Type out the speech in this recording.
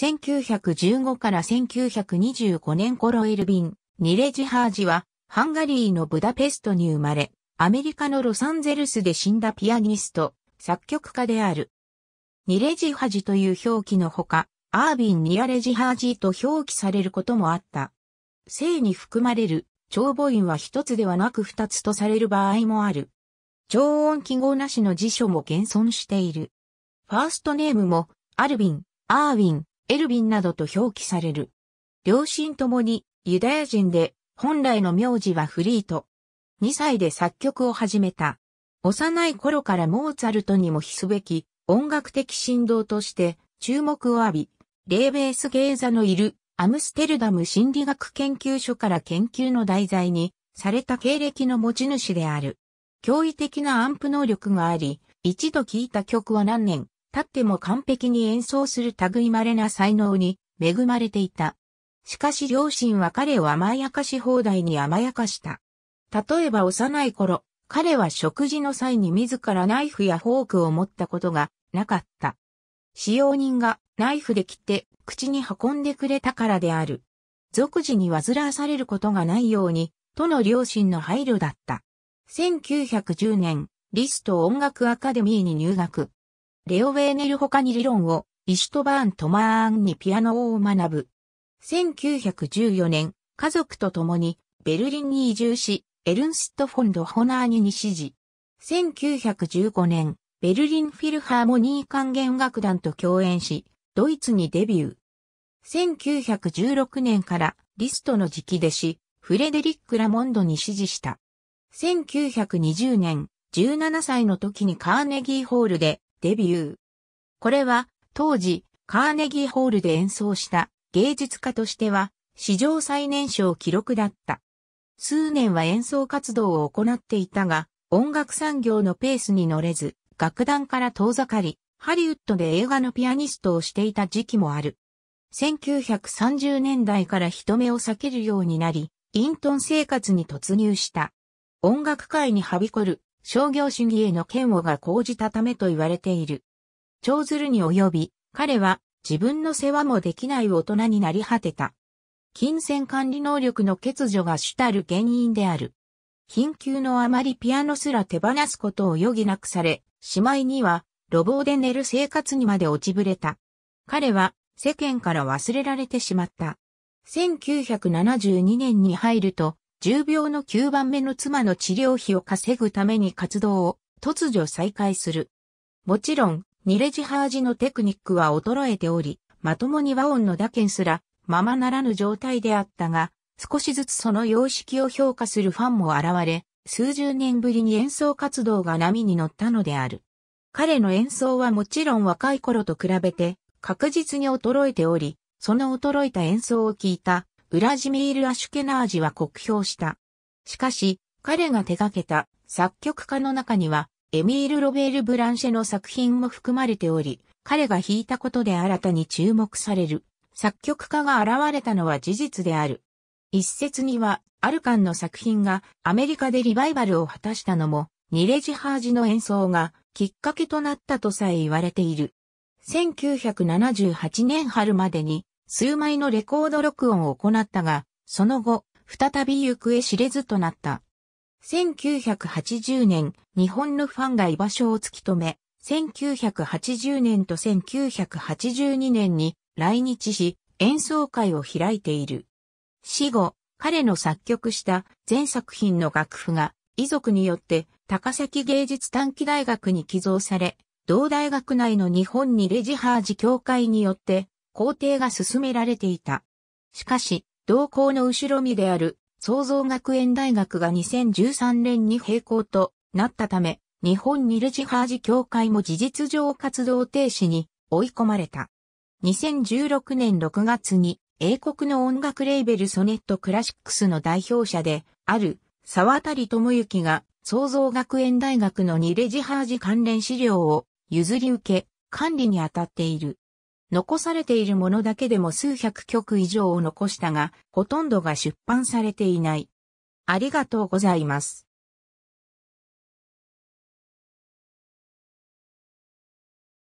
1915から1925年頃エルビン、ニレジハージは、ハンガリーのブダペストに生まれ、アメリカのロサンゼルスで死んだピアニスト、作曲家である。ニレジハジという表記のほか、アービン・ニアレジハージと表記されることもあった。性に含まれる長母音は一つではなく二つとされる場合もある。超音記号なしの辞書も現存している。ファーストネームも、アルビン、アーウィン、エルビンなどと表記される。両親ともにユダヤ人で、本来の名字はフリート。2歳で作曲を始めた。幼い頃からモーツァルトにも比すべき音楽的振動として注目を浴び、レーベースゲ座ザのいるアムステルダム心理学研究所から研究の題材にされた経歴の持ち主である。驚異的なアンプ能力があり、一度聴いた曲は何年、立っても完璧に演奏する類稀な才能に恵まれていた。しかし両親は彼を甘やかし放題に甘やかした。例えば幼い頃、彼は食事の際に自らナイフやフォークを持ったことがなかった。使用人がナイフで切って口に運んでくれたからである。俗時に煩わされることがないように、との両親の配慮だった。1910年、リスト音楽アカデミーに入学。レオ・ウェーネル他に理論を、イシュトバーン・トマーンにピアノを学ぶ。1914年、家族と共にベルリンに移住し、エルンスト・フォンド・ホナーニに指示。1915年、ベルリンフィルハーモニー管弦楽団と共演し、ドイツにデビュー。1916年からリストの直弟子、フレデリック・ラモンドに指示した。1920年、17歳の時にカーネギーホールでデビュー。これは当時カーネギーホールで演奏した芸術家としては史上最年少記録だった。数年は演奏活動を行っていたが音楽産業のペースに乗れず楽団から遠ざかりハリウッドで映画のピアニストをしていた時期もある。1930年代から人目を避けるようになり、隠遁生活に突入した。音楽界にはびこる商業主義への嫌悪が講じたためと言われている。長鶴に及び、彼は自分の世話もできない大人になり果てた。金銭管理能力の欠如が主たる原因である。貧窮のあまりピアノすら手放すことを余儀なくされ、しまいには、路傍で寝る生活にまで落ちぶれた。彼は、世間から忘れられてしまった。1972年に入ると、重病の9番目の妻の治療費を稼ぐために活動を突如再開する。もちろん、ニレジハージのテクニックは衰えており、まともに和音の打鍵すら、ままならぬ状態であったが、少しずつその様式を評価するファンも現れ、数十年ぶりに演奏活動が波に乗ったのである。彼の演奏はもちろん若い頃と比べて確実に衰えており、その衰えた演奏を聞いたウラジミール・アシュケナージは酷評した。しかし、彼が手掛けた作曲家の中には、エミール・ロベール・ブランシェの作品も含まれており、彼が弾いたことで新たに注目される作曲家が現れたのは事実である。一説には、アルカンの作品がアメリカでリバイバルを果たしたのも、ニレジハージの演奏がきっかけとなったとさえ言われている。1978年春までに数枚のレコード録音を行ったが、その後、再び行方知れずとなった。1980年、日本のファンが居場所を突き止め、1980年と1982年に来日し、演奏会を開いている。死後、彼の作曲した全作品の楽譜が遺族によって高崎芸術短期大学に寄贈され、同大学内の日本にレジハージ協会によって工程が進められていた。しかし、同校の後ろ身である創造学園大学が2013年に閉校となったため、日本ニルジハージ協会も事実上活動停止に追い込まれた。2016年6月に英国の音楽レーベルソネットクラシックスの代表者である沢渡智之が創造学園大学のニレジハージ関連資料を譲り受け管理に当たっている。残されているものだけでも数百曲以上を残したが、ほとんどが出版されていない。ありがとうございます。